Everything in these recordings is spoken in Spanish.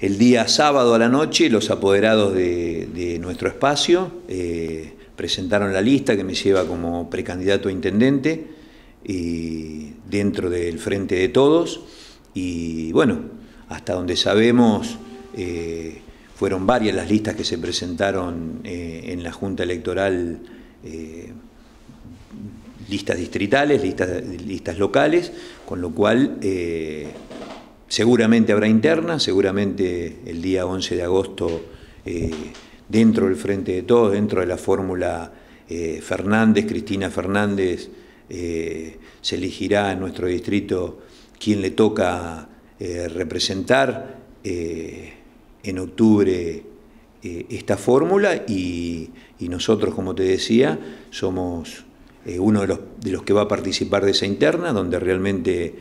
El día sábado a la noche los apoderados de, nuestro espacio eh, presentaron la lista que me lleva como precandidato a intendente y dentro del Frente de Todos. Y bueno, hasta donde sabemos, eh, fueron varias las listas que se presentaron eh, en la Junta Electoral listas distritales, listas, listas locales, con lo cual Seguramente habrá interna, seguramente el día 11 de agosto, eh, dentro del Frente de Todos, dentro de la fórmula eh, Fernández, Cristina Fernández, eh, se elegirá en nuestro distrito quien le toca representar en octubre esta fórmula y, nosotros, como te decía, somos uno de los, que va a participar de esa interna, donde realmente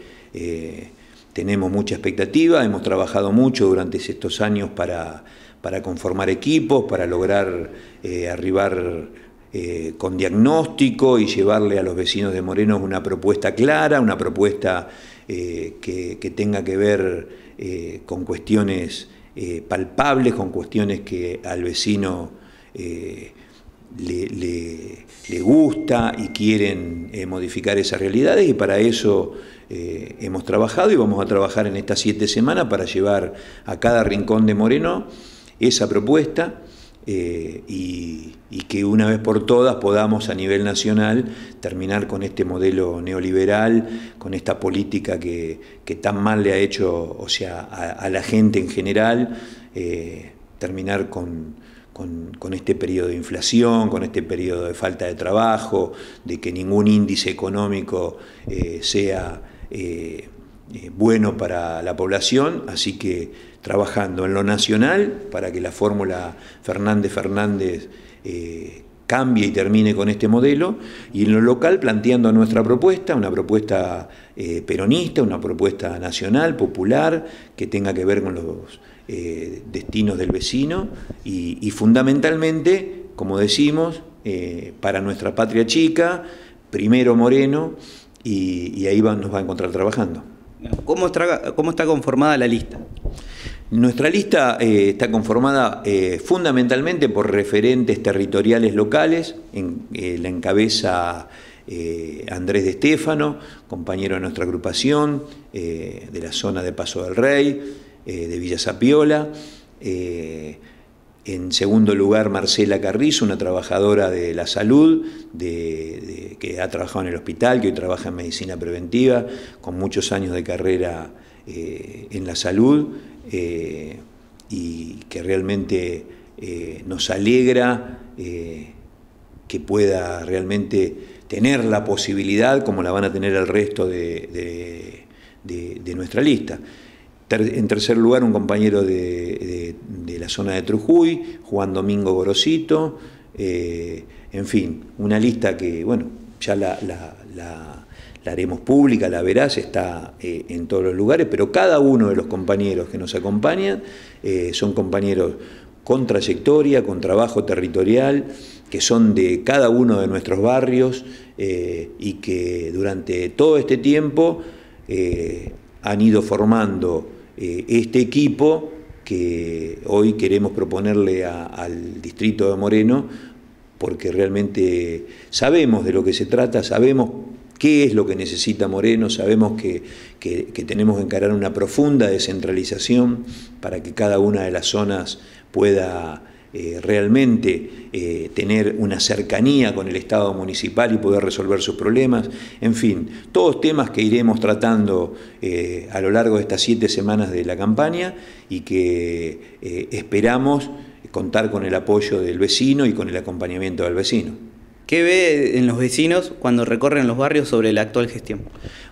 tenemos mucha expectativa, hemos trabajado mucho durante estos años para, conformar equipos, para lograr eh, arribar eh, con diagnóstico y llevarle a los vecinos de Moreno una propuesta clara, una propuesta eh, que, tenga que ver con cuestiones palpables, con cuestiones que al vecino... Le, le, le, gusta y quieren modificar esas realidades y para eso eh, hemos trabajado y vamos a trabajar en estas siete semanas para llevar a cada rincón de Moreno esa propuesta eh, y, que una vez por todas podamos a nivel nacional terminar con este modelo neoliberal, con esta política que, tan mal le ha hecho o sea, a, la gente en general, eh, terminar con, este periodo de inflación, con este periodo de falta de trabajo, de que ningún índice económico sea eh, eh, bueno para la población, así que trabajando en lo nacional para que la fórmula Fernández-Fernández eh, cambie y termine con este modelo, y en lo local planteando nuestra propuesta, una propuesta peronista, una propuesta nacional, popular, que tenga que ver con los destinos del vecino y fundamentalmente, como decimos, para nuestra patria chica, primero Moreno, y, ahí nos va a encontrar trabajando. ¿Cómo está, conformada la lista? Nuestra lista eh, está conformada eh, fundamentalmente por referentes territoriales locales, en, eh, la encabeza Andrés de Estéfano, compañero de nuestra agrupación, de la zona de Paso del Rey, de Villa Sapiola. En segundo lugar, Marcela Carrizo, una trabajadora de la salud, de, que ha trabajado en el hospital, que hoy trabaja en medicina preventiva, con muchos años de carrera eh, en la salud, eh, y que realmente eh, nos alegra que pueda realmente tener la posibilidad, como la van a tener el resto de, nuestra lista. en tercer lugar, un compañero de, eh, la zona de Trujuy, Juan Domingo Gorosito, eh, en fin, una lista que, bueno, ya la, haremos pública, la verás, está eh, en todos los lugares, pero cada uno de los compañeros que nos acompañan son compañeros con trayectoria, con trabajo territorial, que son de cada uno de nuestros barrios y que durante todo este tiempo han ido formando este equipo que hoy queremos proponerle al distrito de Moreno, porque realmente sabemos de lo que se trata, sabemos qué es lo que necesita Moreno, sabemos que, tenemos que encarar una profunda descentralización para que cada una de las zonas pueda eh, realmente eh, tener una cercanía con el Estado municipal y poder resolver sus problemas. En fin, todos temas que iremos tratando eh, a lo largo de estas siete semanas de la campaña y que esperamos contar con el apoyo del vecino y con el acompañamiento del vecino. ¿Qué ve en los vecinos cuando recorren los barrios sobre la actual gestión?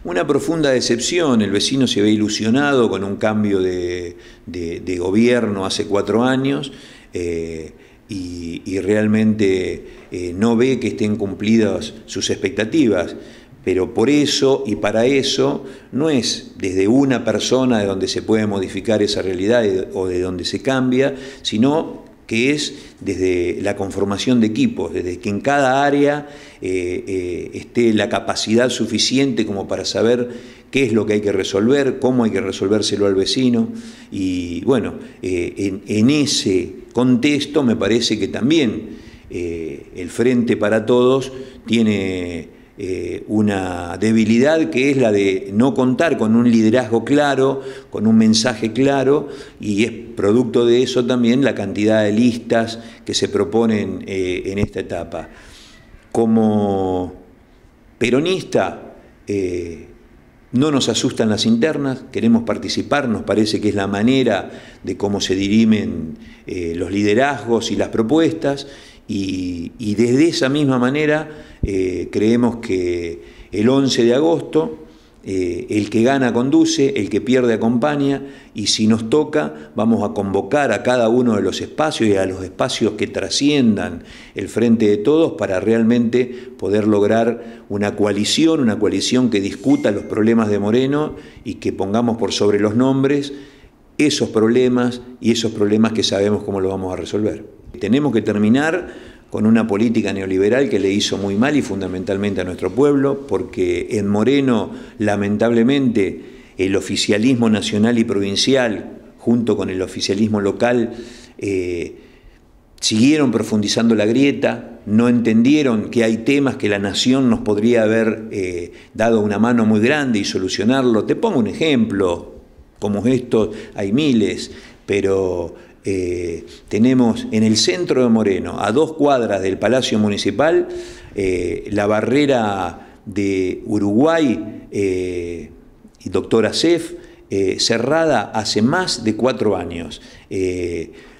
Una profunda decepción. El vecino se ve ilusionado con un cambio de, de gobierno hace cuatro años eh, y, realmente eh, no ve que estén cumplidas sus expectativas. Pero por eso y para eso no es desde una persona de donde se puede modificar esa realidad o de donde se cambia, sino que es desde la conformación de equipos, desde que en cada área eh, eh, esté la capacidad suficiente como para saber qué es lo que hay que resolver, cómo hay que resolvérselo al vecino. Y bueno, eh, en, ese contexto me parece que también el Frente para Todos tiene eh, una debilidad que es la de no contar con un liderazgo claro, con un mensaje claro, y es producto de eso también la cantidad de listas que se proponen eh, en esta etapa. Como peronista, eh, no nos asustan las internas, queremos participar, nos parece que es la manera de cómo se dirimen los liderazgos y las propuestas, y, desde esa misma manera eh, creemos que el 11 de agosto eh, el que gana conduce, el que pierde acompaña y si nos toca vamos a convocar a cada uno de los espacios y a los espacios que trasciendan el frente de todos para realmente poder lograr una coalición, una coalición que discuta los problemas de Moreno y que pongamos por sobre los nombres esos problemas y esos problemas que sabemos cómo los vamos a resolver. Tenemos que terminar con una política neoliberal que le hizo muy mal y fundamentalmente a nuestro pueblo, porque en Moreno, lamentablemente, el oficialismo nacional y provincial, junto con el oficialismo local, eh, siguieron profundizando la grieta, no entendieron que hay temas que la nación nos podría haber eh, dado una mano muy grande y solucionarlo. Te pongo un ejemplo, como estos hay miles, pero eh, tenemos en el centro de Moreno, a dos cuadras del Palacio Municipal, eh, la barrera de Uruguay eh, y doctora Cef, cerrada hace más de cuatro años.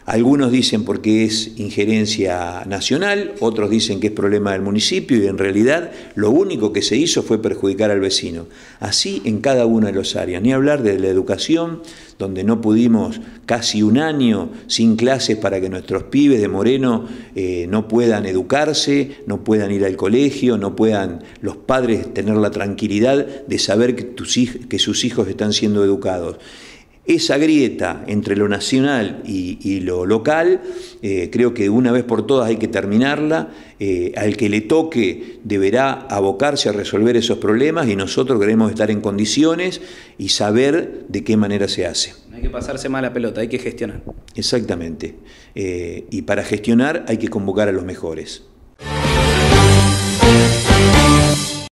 Algunos dicen porque es injerencia nacional, otros dicen que es problema del municipio y en realidad lo único que se hizo fue perjudicar al vecino. Así en cada una de las áreas. Ni hablar de la educación, donde no pudimos casi un año sin clases para que nuestros pibes de Moreno eh, no puedan educarse, no puedan ir al colegio, no puedan los padres tener la tranquilidad de saber que, tus, que sus hijos están siendo educados. Esa grieta entre lo nacional y, lo local, eh, creo que una vez por todas hay que terminarla. Eh, al que le toque deberá abocarse a resolver esos problemas y nosotros queremos estar en condiciones y saber de qué manera se hace. hay que pasarse mala pelota, hay que gestionar. Exactamente. Eh, y para gestionar hay que convocar a los mejores.